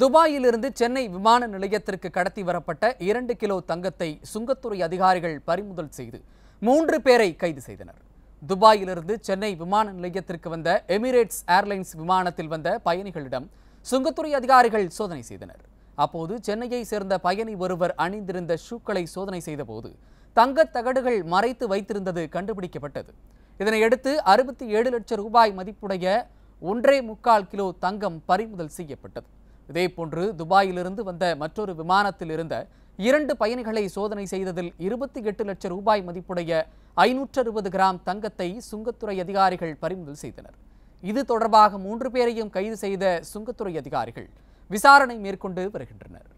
துபாயிலிருந்து சென்னை விமான நிலையத்திற்கு கடத்தி வரப்பட்ட இரண்டு கிலோ தங்கத்தை சுங்கத்துறை அதிகாரிகள் பறிமுதல் செய்து மூன்று பேரை கைது செய்தனர் துபாயிலிருந்து சென்னை விமான நிலையத்திற்கு வந்த எமிரேட்ஸ் ஏர்லைன்ஸ் விமானத்தில் வந்த பயணிகளிடம் சுங்கத்துறை அதிகாரிகள் சோதனை செய்தனர் அப்போது சென்னையை சேர்ந்த பயணி ஒருவர் அணிந்திருந்த ஷூக்களை சோதனை செய்தபோது தங்கத் தகடுகள் மறைத்து வைத்திருந்தது கண்டுபிடிக்கப்பட்டது இதனையடுத்து அறுபத்தி ஏழு லட்சம் ரூபாய் மதிப்புடைய ஒன்றே முக்கால் கிலோ தங்கம் பறிமுதல் செய்யப்பட்டது இதேபோன்று துபாயிலிருந்து வந்த மற்றொரு விமானத்தில் இருந்த இரண்டு பயணிகளை சோதனை செய்ததில் இருபத்தி எட்டு லட்சம் ரூபாய் மதிப்புடைய ஐநூற்று அறுபது கிராம் தங்கத்தை சுங்கத்துறை அதிகாரிகள் பறிமுதல் செய்தனர் இது தொடர்பாக மூன்று பேரையும் கைது செய்த சுங்கத்துறை அதிகாரிகள் விசாரணை மேற்கொண்டு வருகின்றனர்